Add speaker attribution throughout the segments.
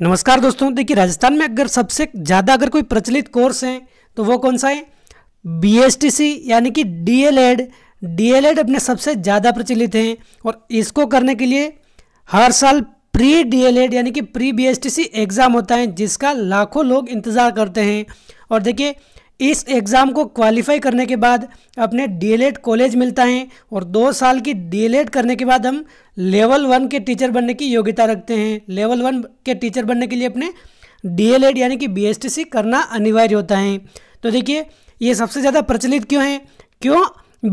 Speaker 1: नमस्कार दोस्तों देखिए राजस्थान में अगर सबसे ज़्यादा अगर कोई प्रचलित कोर्स है तो वो कौन सा है बी यानी कि डी डीएलएड अपने सबसे ज़्यादा प्रचलित हैं और इसको करने के लिए हर साल प्री डीएलएड यानी कि प्री बीएसटीसी एग्ज़ाम होता है जिसका लाखों लोग इंतज़ार करते हैं और देखिए इस एग्ज़ाम को क्वालिफाई करने के बाद अपने डी कॉलेज मिलता है और दो साल की डी करने के बाद हम लेवल वन के टीचर बनने की योग्यता रखते हैं लेवल वन के टीचर बनने के लिए अपने डी यानी कि बी करना अनिवार्य होता है तो देखिए ये सबसे ज़्यादा प्रचलित क्यों है क्यों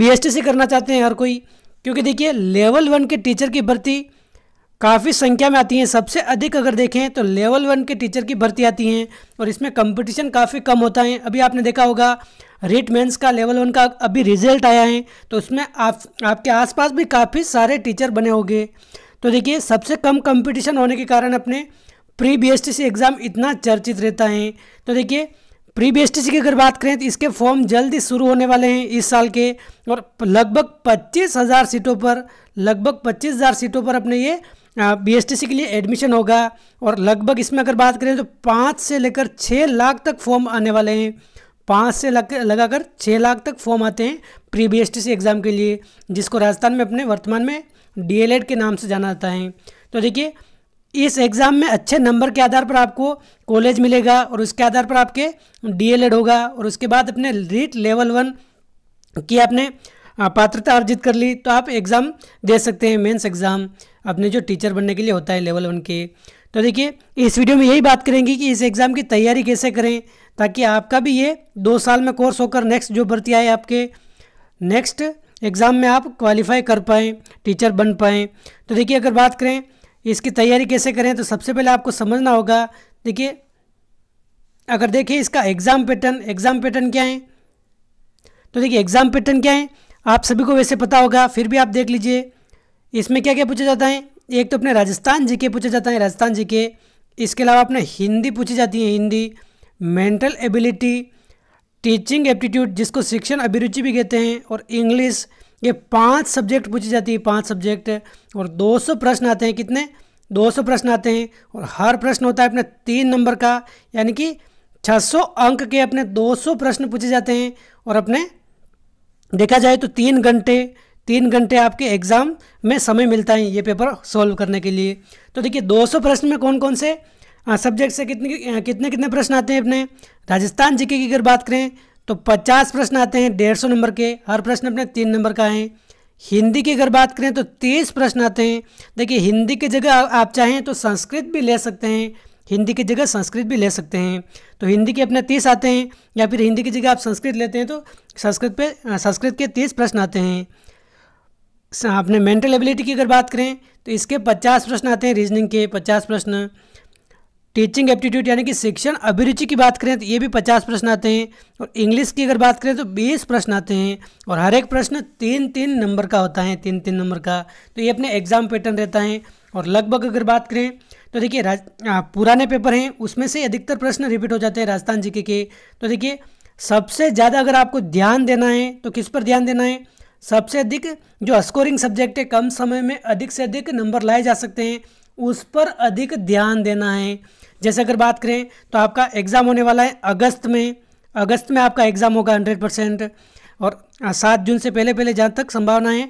Speaker 1: बी करना चाहते हैं हर कोई क्योंकि देखिए लेवल वन के टीचर की भर्ती काफ़ी संख्या में आती हैं सबसे अधिक अगर देखें तो लेवल वन के टीचर की भर्ती आती हैं और इसमें कंपटीशन काफ़ी कम होता है अभी आपने देखा होगा रेट मेंस का लेवल वन का अभी रिजल्ट आया है तो उसमें आप आपके आसपास भी काफ़ी सारे टीचर बने होंगे तो देखिए सबसे कम कंपटीशन होने के कारण अपने प्री बी एस एग्ज़ाम इतना चर्चित रहता है तो देखिए प्री बेस्टिसी की अगर बात करें तो इसके फॉर्म जल्दी शुरू होने वाले हैं इस साल के और लगभग पच्चीस हज़ार सीटों पर लगभग पच्चीस हज़ार सीटों पर अपने ये बी के लिए एडमिशन होगा और लगभग इसमें अगर बात करें तो पाँच से लेकर छः लाख तक फॉर्म आने वाले हैं पाँच से लग लगाकर छः लाख तक फॉर्म आते हैं प्री बी एग्ज़ाम के लिए जिसको राजस्थान में अपने वर्तमान में डी के नाम से जाना जाता है तो देखिए इस एग्ज़ाम में अच्छे नंबर के आधार पर आपको कॉलेज मिलेगा और उसके आधार पर आपके डीएलएड होगा और उसके बाद अपने रीट लेवल वन की आपने पात्रता अर्जित कर ली तो आप एग्ज़ाम दे सकते हैं मेंस एग्ज़ाम अपने जो टीचर बनने के लिए होता है लेवल वन के तो देखिए इस वीडियो में यही बात करेंगे कि इस एग्ज़ाम की तैयारी कैसे करें ताकि आपका भी ये दो साल में कोर्स होकर नेक्स्ट जो भर्ती आए आपके नेक्स्ट एग्ज़ाम में आप क्वालिफाई कर पाएँ टीचर बन पाएँ तो देखिए अगर बात करें इसकी तैयारी कैसे करें तो सबसे पहले आपको समझना होगा देखिए अगर देखिए इसका एग्ज़ाम पैटर्न एग्ज़ाम पैटर्न क्या है तो देखिए एग्ज़ाम पैटर्न क्या है आप सभी को वैसे पता होगा फिर भी आप देख लीजिए इसमें क्या क्या पूछा जाता है एक तो अपने राजस्थान जी के पूछा जाता है राजस्थान जी के इसके अलावा अपने हिंदी पूछी जाती है Hindi mental ability teaching aptitude जिसको शिक्षण अभिरुचि भी कहते हैं और इंग्लिश ये पांच सब्जेक्ट पूछी जाती है पांच सब्जेक्ट और 200 प्रश्न आते हैं कितने 200 प्रश्न आते हैं और हर प्रश्न होता है अपने तीन नंबर का यानी कि 600 अंक के अपने 200 प्रश्न पूछे जाते हैं और अपने देखा जाए तो तीन घंटे तीन घंटे आपके एग्ज़ाम में समय मिलता है ये पेपर सॉल्व करने के लिए तो देखिए 200 प्रश्न में कौन कौन से सब्जेक्ट से कितने कितने कितने प्रश्न आते हैं अपने राजस्थान जीके की अगर बात करें तो 50 प्रश्न आते हैं सौ नंबर के हर प्रश्न अपने तीन नंबर का है हिंदी की अगर बात करें तो 30 प्रश्न आते हैं देखिए हिंदी की जगह आप चाहें तो संस्कृत भी ले सकते हैं हिंदी की जगह संस्कृत भी ले सकते हैं तो हिंदी के अपने तीस आते हैं या फिर हिंदी की जगह आप संस्कृत लेते हैं तो संस्कृत पे संस्कृत के तीस प्रश्न आते हैं अपने मेंटल एबिलिटी की अगर बात करें तो इसके पचास प्रश्न आते हैं रीजनिंग के पचास प्रश्न टीचिंग एप्टीट्यूड यानी कि शिक्षण अभिरुचि की बात करें तो ये भी पचास प्रश्न आते हैं और इंग्लिश की अगर बात करें तो बीस प्रश्न आते हैं और हर एक प्रश्न तीन तीन नंबर का होता है तीन तीन नंबर का तो ये अपने एग्जाम पैटर्न रहता है और लगभग अगर बात करें तो देखिए पुराने पेपर हैं उसमें से अधिकतर प्रश्न रिपीट हो जाते हैं राजस्थान जी के तो देखिए सबसे ज़्यादा अगर आपको ध्यान देना है तो किस पर ध्यान देना है सबसे अधिक जो स्कोरिंग सब्जेक्ट है कम समय में अधिक से अधिक नंबर लाए जा सकते हैं उस पर अधिक ध्यान देना है जैसे अगर बात करें तो आपका एग्ज़ाम होने वाला है अगस्त में अगस्त में आपका एग्ज़ाम होगा हंड्रेड परसेंट और सात जून से पहले पहले जहाँ तक संभावना है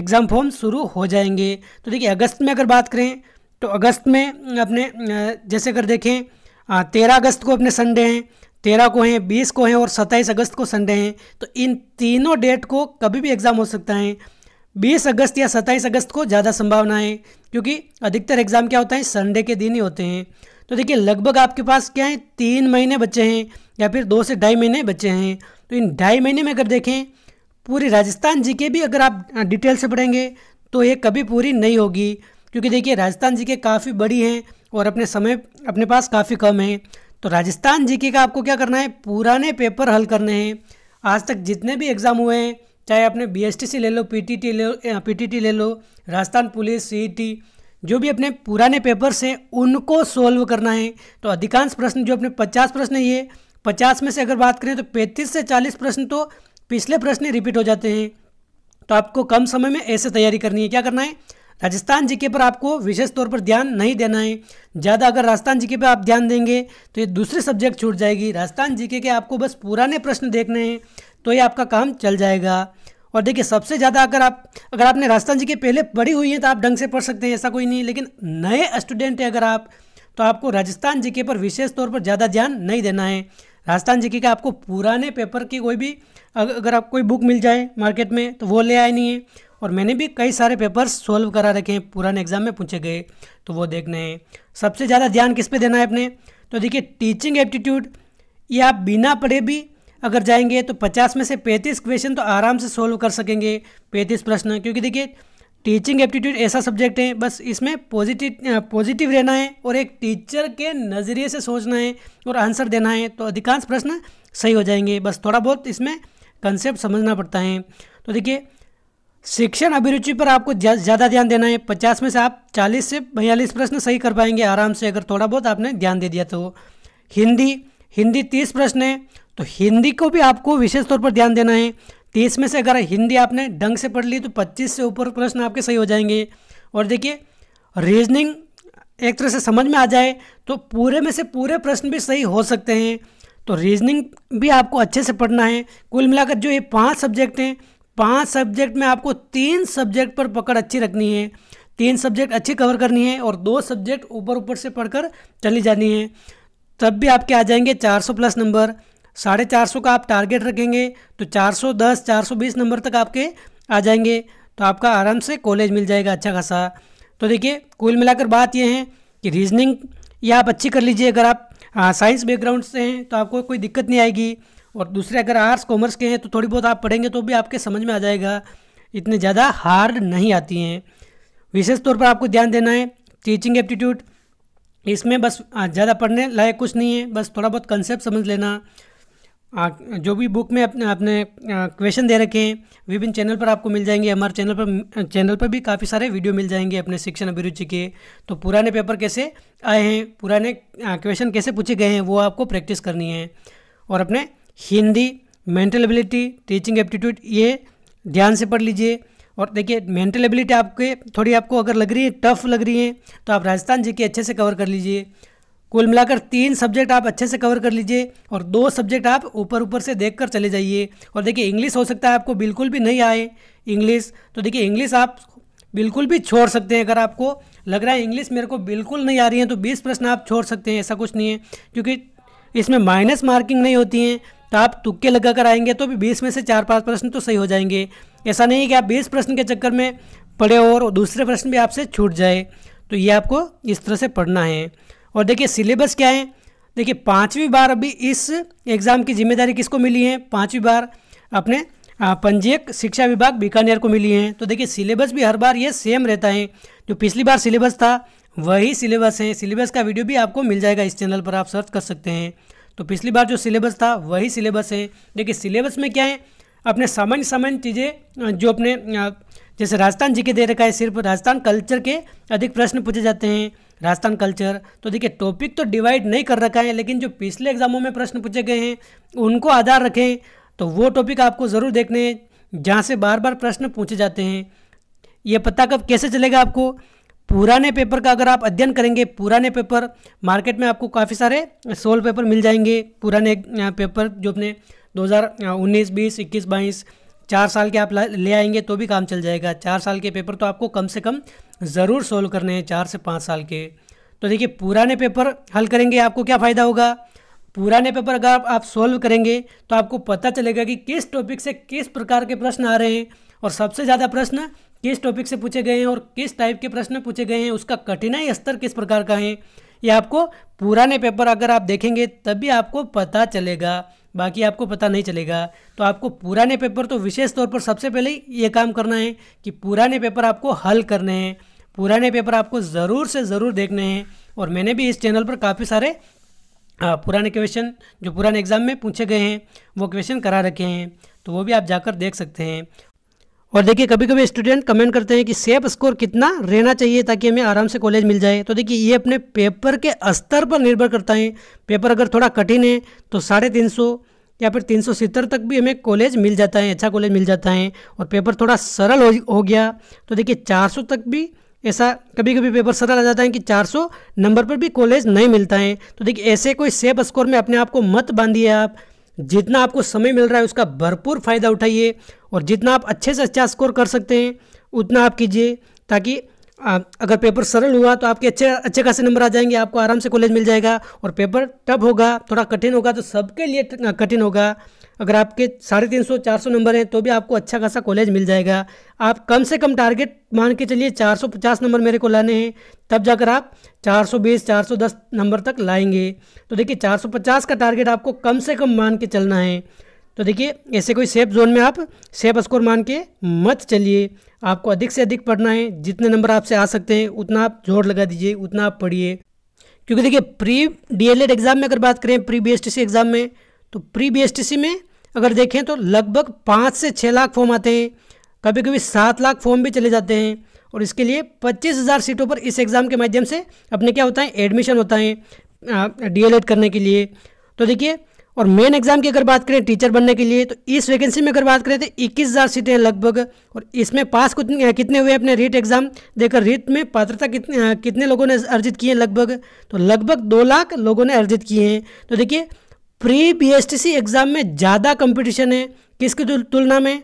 Speaker 1: एग्ज़ाम फॉर्म शुरू हो जाएंगे तो देखिए अगस्त में अगर बात करें तो अगस्त में अपने जैसे अगर देखें तेरह अगस्त को अपने संडे हैं तेरह को हैं बीस को हैं और सत्ताईस अगस्त को संडे हैं तो इन तीनों डेट को कभी भी एग्ज़ाम हो सकता है बीस अगस्त या सत्ताईस अगस्त को ज़्यादा संभावना है क्योंकि अधिकतर एग्ज़ाम क्या होता है संडे के दिन ही होते हैं तो देखिए लगभग आपके पास क्या है तीन महीने बच्चे हैं या फिर दो से ढाई महीने बच्चे हैं तो इन ढाई महीने में अगर देखें पूरी राजस्थान जी के भी अगर आप डिटेल से पढ़ेंगे तो ये कभी पूरी नहीं होगी क्योंकि देखिए राजस्थान जी के काफ़ी बड़ी हैं और अपने समय अपने पास काफ़ी कम है तो राजस्थान जी का आपको क्या करना है पुराने पेपर हल करने हैं आज तक जितने भी एग्ज़ाम हुए हैं चाहे आपने बी ले लो पी ले पी ले लो राजस्थान पुलिस सी जो भी अपने पुराने पेपर्स हैं उनको सोल्व करना है तो अधिकांश प्रश्न जो अपने पचास प्रश्न ये पचास में से अगर बात करें तो पैंतीस से चालीस प्रश्न तो पिछले प्रश्न रिपीट हो जाते हैं तो आपको कम समय में ऐसे तैयारी करनी है क्या करना है राजस्थान जीके पर आपको विशेष तौर पर ध्यान नहीं देना है ज़्यादा अगर राजस्थान जीके पर आप ध्यान देंगे तो ये दूसरे सब्जेक्ट छूट जाएगी राजस्थान जीके के आपको बस पुराने प्रश्न देखने हैं तो ये आपका काम चल जाएगा और देखिए सबसे ज़्यादा अगर आप अगर आपने राजस्थान जी के पहले पढ़ी हुई है तो आप ढंग से पढ़ सकते हैं ऐसा कोई नहीं लेकिन नए स्टूडेंट हैं अगर आप तो आपको राजस्थान जी के पर विशेष तौर पर ज़्यादा ध्यान नहीं देना है राजस्थान जी का आपको पुराने पेपर की कोई भी अगर आप कोई बुक मिल जाए मार्केट में तो वो ले आए नहीं है और मैंने भी कई सारे पेपर सोल्व करा रखे हैं पुराने एग्जाम में पूछे गए तो वो देखने हैं सबसे ज़्यादा ध्यान किस पे देना है अपने तो देखिए टीचिंग एप्टीट्यूड ये आप बिना पढ़े भी अगर जाएंगे तो पचास में से पैंतीस क्वेश्चन तो आराम से सोल्व कर सकेंगे पैंतीस प्रश्न क्योंकि देखिए टीचिंग एप्टीट्यूड ऐसा सब्जेक्ट है बस इसमें पॉजिटिव पॉजिटिव रहना है और एक टीचर के नज़रिए से सोचना है और आंसर देना है तो अधिकांश प्रश्न सही हो जाएंगे बस थोड़ा बहुत इसमें कंसेप्ट समझना पड़ता है तो देखिए शिक्षण अभिरुचि पर आपको ज़्यादा ध्यान देना है पचास में से आप चालीस से बयालीस प्रश्न सही कर पाएंगे आराम से अगर थोड़ा बहुत आपने ध्यान दे दिया तो हिंदी हिंदी तीस प्रश्न है तो हिंदी को भी आपको विशेष तौर पर ध्यान देना है तीस में से अगर हिंदी आपने ढंग से पढ़ ली तो पच्चीस से ऊपर प्रश्न आपके सही हो जाएंगे और देखिए रीजनिंग एक तरह से समझ में आ जाए तो पूरे में से पूरे प्रश्न भी सही हो सकते हैं तो रीजनिंग भी आपको अच्छे से पढ़ना है कुल मिलाकर जो ये पांच सब्जेक्ट हैं पांच सब्जेक्ट में आपको तीन सब्जेक्ट पर पकड़ अच्छी रखनी है तीन सब्जेक्ट अच्छी कवर करनी है और दो सब्जेक्ट ऊपर ऊपर से पढ़कर चली जानी है तब भी आपके आ जाएंगे 400 प्लस नंबर साढ़े चार सौ का आप टारगेट रखेंगे तो चार सौ दस चार सौ बीस नंबर तक आपके आ जाएंगे तो आपका आराम से कॉलेज मिल जाएगा अच्छा खासा तो देखिए कुल मिलाकर बात यह है कि रीजनिंग ये आप अच्छी कर लीजिए अगर आप साइंस हाँ, बैकग्राउंड से हैं तो आपको कोई दिक्कत नहीं आएगी और दूसरे अगर आर्ट्स कॉमर्स के हैं तो थोड़ी बहुत आप पढ़ेंगे तो भी आपके समझ में आ जाएगा इतने ज़्यादा हार्ड नहीं आती हैं विशेष तौर पर आपको ध्यान देना है टीचिंग एप्टीट्यूड इसमें बस हाँ, ज़्यादा पढ़ने लायक कुछ नहीं है बस थोड़ा बहुत कंसेप्ट समझ लेना जो भी बुक में अपने अपने क्वेश्चन दे रखे हैं विभिन्न चैनल पर आपको मिल जाएंगे हमारे चैनल पर चैनल पर भी काफ़ी सारे वीडियो मिल जाएंगे अपने शिक्षण अभिरुचि के तो पुराने पेपर कैसे आए हैं पुराने क्वेश्चन कैसे पूछे गए हैं वो आपको प्रैक्टिस करनी है और अपने Hindi mental ability teaching aptitude ये ध्यान से पढ़ लीजिए और देखिए मेंटल एबिलिटी आपके थोड़ी आपको अगर लग रही है टफ लग रही है तो आप राजस्थान जी के अच्छे से कवर कर लीजिए कुल मिलाकर तीन सब्जेक्ट आप अच्छे से कवर कर लीजिए और दो सब्जेक्ट आप ऊपर ऊपर से देख कर चले जाइए और देखिए इंग्लिश हो सकता है आपको बिल्कुल भी नहीं आए इंग्लिश तो देखिए इंग्लिश आप बिल्कुल भी छोड़ सकते हैं अगर आपको लग रहा है इंग्लिश मेरे को बिल्कुल नहीं आ रही है तो बीस प्रश्न आप छोड़ सकते हैं ऐसा कुछ नहीं है क्योंकि इसमें माइनस मार्किंग नहीं होती हैं तो आप तुक्के लगा कर आएंगे तो भी बीस में से चार पाँच प्रश्न तो सही हो जाएंगे ऐसा नहीं है कि आप बीस प्रश्न के चक्कर में पढ़े और दूसरे प्रश्न भी आपसे छूट जाए तो ये आपको इस तरह से पढ़ना है और देखिए सिलेबस क्या है देखिए पाँचवीं बार अभी इस एग्ज़ाम की जिम्मेदारी किसको मिली है पाँचवीं बार अपने पंजीयक शिक्षा विभाग बीकानेर को मिली है तो देखिए सिलेबस भी हर बार ये सेम रहता है जो पिछली बार सिलेबस था वही सिलेबस है सिलेबस का वीडियो भी आपको मिल जाएगा इस चैनल पर आप सर्च कर सकते हैं तो पिछली बार जो सिलेबस था वही सिलेबस है देखिए सिलेबस में क्या है अपने सामान्य सामान्य चीज़ें जो अपने जैसे राजस्थान जी के दे रखा है सिर्फ राजस्थान कल्चर के अधिक प्रश्न पूछे जाते हैं राजस्थान कल्चर तो देखिए टॉपिक तो डिवाइड नहीं कर रखा है लेकिन जो पिछले एग्जामों में प्रश्न पूछे गए हैं उनको आधार रखें तो वो टॉपिक आपको ज़रूर देखने हैं जहाँ से बार बार प्रश्न पूछे जाते हैं ये पता कब कैसे चलेगा आपको पुराने पेपर का अगर आप अध्ययन करेंगे पुराने पेपर मार्केट में आपको काफ़ी सारे सोल पेपर मिल जाएंगे पुराने पेपर जो अपने 2019, 20, 21, 22 चार साल के आप ले आएंगे तो भी काम चल जाएगा चार साल के पेपर तो आपको कम से कम ज़रूर सोल्व करने हैं चार से पाँच साल के तो देखिए पुराने पेपर हल करेंगे आपको क्या फ़ायदा होगा पुराने पेपर अगर आप, सोल्व करेंगे तो आपको पता चलेगा कि किस टॉपिक से किस प्रकार के प्रश्न आ रहे हैं और सबसे ज़्यादा प्रश्न किस टॉपिक से पूछे गए हैं और किस टाइप के प्रश्न पूछे गए हैं उसका कठिनाई स्तर किस प्रकार का है ये आपको पुराने पेपर अगर आप देखेंगे तब भी आपको पता चलेगा बाकी आपको पता नहीं चलेगा तो आपको पुराने पेपर तो विशेष तौर पर सबसे पहले ये काम करना है कि पुराने पेपर आपको हल करने हैं पुराने पेपर आपको ज़रूर से ज़रूर देखने हैं और मैंने भी इस चैनल पर काफ़ी सारे पुराने क्वेश्चन जो पुराने एग्ज़ाम में पूछे गए हैं वो क्वेश्चन करा रखे हैं तो वो भी आप जाकर देख सकते हैं और देखिए कभी कभी स्टूडेंट कमेंट करते हैं कि सेफ स्कोर कितना रहना चाहिए ताकि हमें आराम से कॉलेज मिल जाए तो देखिए ये अपने पेपर के स्तर पर निर्भर करता है पेपर अगर थोड़ा कठिन है तो साढ़े तीन सौ या फिर तीन सौ सत्तर तक भी हमें कॉलेज मिल जाता है अच्छा कॉलेज मिल जाता है और पेपर थोड़ा सरल हो, हो गया तो देखिए चार सौ तक भी ऐसा कभी कभी पेपर सरल आ जाता है कि 400 नंबर पर भी कॉलेज नहीं मिलता है तो देखिए ऐसे कोई सेफ स्कोर में अपने आप को मत बांधिए आप जितना आपको समय मिल रहा है उसका भरपूर फ़ायदा उठाइए और जितना आप अच्छे से अच्छा स्कोर कर सकते हैं उतना आप कीजिए ताकि अगर पेपर सरल हुआ तो आपके अच्छे अच्छे खासे नंबर आ जाएंगे आपको आराम से कॉलेज मिल जाएगा और पेपर टफ होगा थोड़ा कठिन होगा तो सबके लिए कठिन होगा अगर आपके साढ़े तीन सौ चार सौ नंबर हैं तो भी आपको अच्छा खासा कॉलेज मिल जाएगा आप कम से कम टारगेट मान के चलिए चार सौ पचास नंबर मेरे को लाने हैं तब जाकर आप चार सौ बीस चार सौ दस नंबर तक लाएंगे तो देखिए चार सौ पचास का टारगेट आपको कम से कम मान के चलना है तो देखिए ऐसे कोई सेफ जोन में आप सेफ स्कोर मान के मत चलिए आपको अधिक से अधिक पढ़ना है जितने नंबर आपसे आ सकते हैं उतना आप जोर लगा दीजिए उतना आप पढ़िए क्योंकि देखिए प्री डीएलएड एग्ज़ाम में अगर बात करें प्री बीएसटीसी एग्ज़ाम में तो प्री बीएसटीसी में अगर देखें तो लगभग पाँच से छः लाख फॉर्म आते हैं कभी कभी सात लाख फॉर्म भी चले जाते हैं और इसके लिए पच्चीस हज़ार सीटों पर इस एग्ज़ाम के माध्यम से अपने क्या होता है एडमिशन होता है डी करने के लिए तो देखिए और मेन एग्जाम की अगर बात करें टीचर बनने के लिए तो इस वैकेंसी में अगर बात करें तो इक्कीस हज़ार सीटें लगभग और इसमें पास कितने कितने हुए अपने रीट एग्ज़ाम देकर रीट में पात्रता कितने कितने लोगों ने अर्जित किए हैं लगभग तो लगभग दो लाख लोगों ने अर्जित किए हैं तो देखिए प्री बीएसटीसी एग्ज़ाम में ज़्यादा कंपटीशन है किसकी तुलना में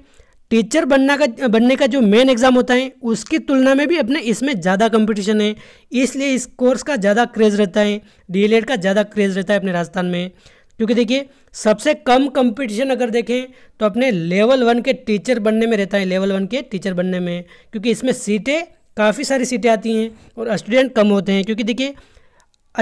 Speaker 1: टीचर बनना का बनने का जो मेन एग्ज़ाम होता है उसकी तुलना में भी अपने इसमें ज़्यादा कंपटीशन है इसलिए इस कोर्स का ज़्यादा क्रेज़ रहता है डीएलएड e का ज़्यादा क्रेज़ रहता है अपने राजस्थान में क्योंकि देखिए सबसे कम कंपटीशन अगर देखें तो अपने लेवल वन के टीचर बनने में रहता है लेवल वन के टीचर बनने में क्योंकि इसमें सीटें काफ़ी सारी सीटें आती हैं और स्टूडेंट कम होते हैं क्योंकि देखिए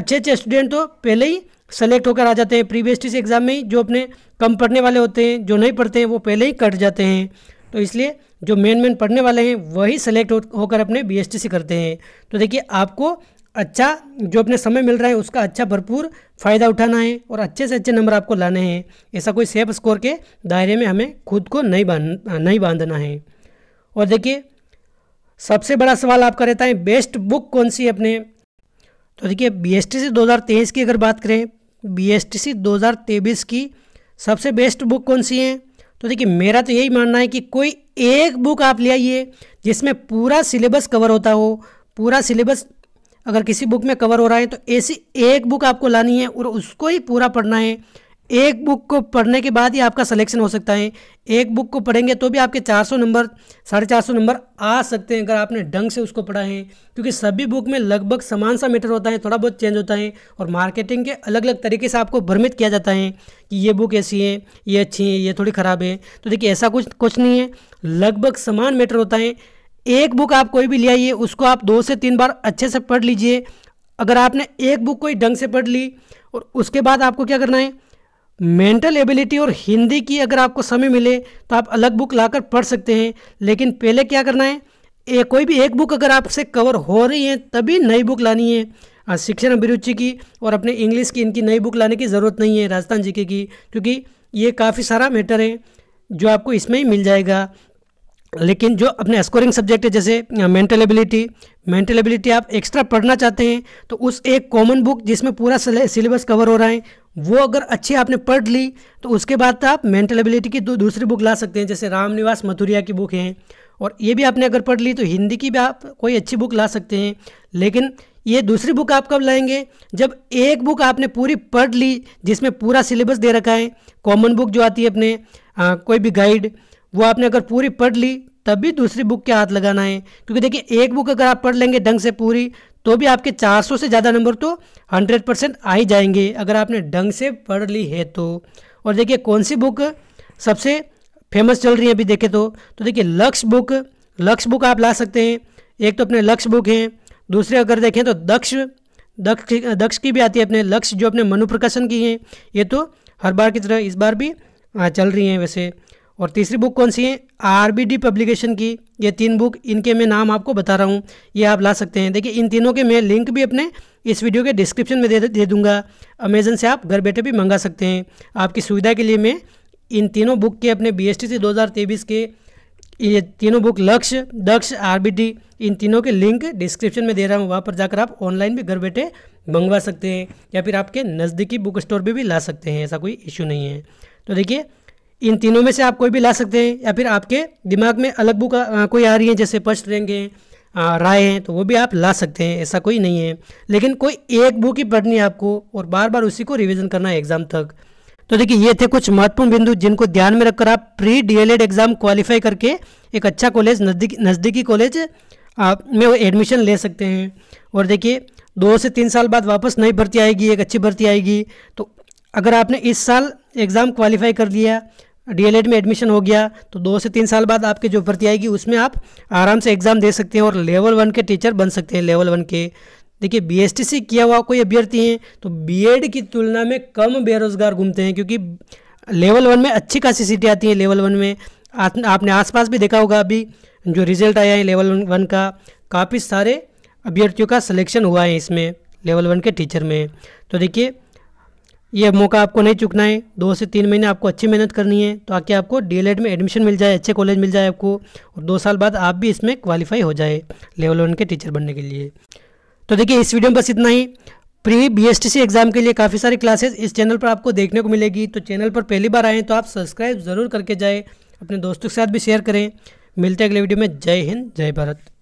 Speaker 1: अच्छे अच्छे स्टूडेंट तो पहले ही सेलेक्ट होकर आ जाते हैं प्रीवियस एग्ज़ाम में ही जो अपने कम पढ़ने वाले होते हैं जो नहीं पढ़ते हैं वो पहले ही कट जाते हैं तो इसलिए जो मेन मेन पढ़ने वाले हैं वही सेलेक्ट होकर अपने बी करते हैं तो देखिए आपको अच्छा जो अपने समय मिल रहा है उसका अच्छा भरपूर फ़ायदा उठाना है और अच्छे से अच्छे नंबर आपको लाने हैं ऐसा कोई सेफ स्कोर के दायरे में हमें खुद को नहीं बांध नहीं बांधना है और देखिए सबसे बड़ा सवाल आपका रहता है बेस्ट बुक कौन सी है अपने तो देखिए बी एस टी सी दो हज़ार तेईस की अगर बात करें बी एस टी सी दो हज़ार तेईस की सबसे बेस्ट बुक कौन सी है तो देखिए मेरा तो यही मानना है कि कोई एक बुक आप ले आइए जिसमें पूरा सिलेबस कवर होता हो पूरा सिलेबस अगर किसी बुक में कवर हो रहा है तो ऐसी एक बुक आपको लानी है और उसको ही पूरा पढ़ना है एक बुक को पढ़ने के बाद ही आपका सिलेक्शन हो सकता है एक बुक को पढ़ेंगे तो भी आपके 400 नंबर साढ़े चार सौ नंबर आ सकते हैं अगर आपने ढंग से उसको पढ़ा है क्योंकि सभी बुक में लगभग समान सा मैटर होता है थोड़ा बहुत चेंज होता है और मार्केटिंग के अलग अलग तरीके से आपको भ्रमित किया जाता है कि ये बुक ऐसी है ये अच्छी है ये थोड़ी ख़राब है तो देखिए ऐसा कुछ कुछ नहीं है लगभग समान मैटर होता है एक बुक आप कोई भी ले आइए उसको आप दो से तीन बार अच्छे से पढ़ लीजिए अगर आपने एक बुक कोई ढंग से पढ़ ली और उसके बाद आपको क्या करना है मेंटल एबिलिटी और हिंदी की अगर आपको समय मिले तो आप अलग बुक लाकर पढ़ सकते हैं लेकिन पहले क्या करना है ए, कोई भी एक बुक अगर आपसे कवर हो रही है तभी नई बुक लानी है शिक्षण अभिरुचि की और अपने इंग्लिश की इनकी नई बुक लाने की ज़रूरत नहीं है राजस्थान जीके की क्योंकि ये काफ़ी सारा मैटर है जो आपको इसमें ही मिल जाएगा लेकिन जो अपने स्कोरिंग सब्जेक्ट है जैसे मेंटल एबिलिटी मेंटल एबिलिटी आप एक्स्ट्रा पढ़ना चाहते हैं तो उस एक कॉमन बुक जिसमें पूरा सिलेबस कवर हो रहा है वो अगर अच्छी आपने पढ़ ली तो उसके बाद आप मेंटल एबिलिटी की दो दूसरी बुक ला सकते हैं जैसे रामनिवास मथुरिया की बुक है और ये भी आपने अगर पढ़ ली तो हिंदी की भी आप कोई अच्छी बुक ला सकते हैं लेकिन ये दूसरी बुक आप कब लाएंगे जब एक बुक आपने पूरी पढ़ ली जिसमें पूरा सिलेबस दे रखा है कॉमन बुक जो आती है अपने आ, कोई भी गाइड वो आपने अगर पूरी पढ़ ली तब भी दूसरी बुक के हाथ लगाना है क्योंकि देखिए एक बुक अगर आप पढ़ लेंगे ढंग से पूरी तो भी आपके 400 से ज़्यादा नंबर तो 100 परसेंट आ ही जाएंगे अगर आपने ढंग से पढ़ ली है तो और देखिए कौन सी बुक सबसे फेमस चल रही है अभी देखें तो तो देखिए लक्ष्य बुक लक्ष्य बुक आप ला सकते हैं एक तो अपने लक्ष्य बुक हैं दूसरे अगर देखें तो दक्ष दक्ष दक्ष की भी आती है अपने लक्ष्य जो अपने मनु प्रकाशन की हैं ये तो हर बार की तरह इस बार भी चल रही हैं वैसे और तीसरी बुक कौन सी है आरबीडी पब्लिकेशन की ये तीन बुक इनके मैं नाम आपको बता रहा हूँ ये आप ला सकते हैं देखिए इन तीनों के मैं लिंक भी अपने इस वीडियो के डिस्क्रिप्शन में दे दे दूँगा अमेजन से आप घर बैठे भी मंगा सकते हैं आपकी सुविधा के लिए मैं इन तीनों बुक के अपने बी एस टी के ये तीनों बुक लक्ष्य दक्ष आर इन तीनों के लिंक डिस्क्रिप्शन में दे रहा हूँ वहाँ पर जाकर आप ऑनलाइन भी घर बैठे मंगवा सकते हैं या फिर आपके नज़दीकी बुक स्टोर पर भी ला सकते हैं ऐसा कोई इशू नहीं है तो देखिए इन तीनों में से आप कोई भी ला सकते हैं या फिर आपके दिमाग में अलग बुक कोई आ रही है जैसे फर्स्ट रैंक है राय हैं तो वो भी आप ला सकते हैं ऐसा कोई नहीं है लेकिन कोई एक बुक ही पढ़नी है आपको और बार बार उसी को रिविज़न करना है एग्ज़ाम तक तो देखिए ये थे कुछ महत्वपूर्ण बिंदु जिनको ध्यान में रखकर आप प्री डीएलएड एग्ज़ाम क्वालिफाई करके एक अच्छा कॉलेज नज़दीकी नज़दीकी कॉलेज आप में वो एडमिशन ले सकते हैं और देखिए दो से तीन साल बाद वापस नई भर्ती आएगी एक अच्छी भर्ती आएगी तो अगर आपने इस साल एग्ज़ाम क्वालिफाई कर लिया डीएलएड में एडमिशन हो गया तो दो से तीन साल बाद आपकी जो भर्ती आएगी उसमें आप आराम से एग्ज़ाम दे सकते हैं और लेवल वन के टीचर बन सकते हैं लेवल वन के देखिए बीएसटी से किया हुआ कोई अभ्यर्थी हैं तो बीएड की तुलना में कम बेरोज़गार घूमते हैं क्योंकि लेवल वन में अच्छी खासी सीटें आती हैं लेवल वन में आपने आसपास भी देखा होगा अभी जो रिजल्ट आया है लेवल वन का काफ़ी सारे अभ्यर्थियों का सलेक्शन हुआ है इसमें लेवल वन के टीचर में तो देखिए ये मौका आपको नहीं चुकना है दो से तीन महीने आपको अच्छी मेहनत करनी है तो आके आपको डी में एडमिशन मिल जाए अच्छे कॉलेज मिल जाए आपको और दो साल बाद आप भी इसमें क्वालिफाई हो जाए लेवल वन के टीचर बनने के लिए तो देखिए इस वीडियो में बस इतना ही प्री बीएसटीसी एग्ज़ाम के लिए काफ़ी सारी क्लासेस इस चैनल पर आपको देखने को मिलेगी तो चैनल पर पहली बार आएँ तो आप सब्सक्राइब ज़रूर करके जाए अपने दोस्तों के साथ भी शेयर करें मिलते हैं अगले वीडियो में जय हिंद जय भारत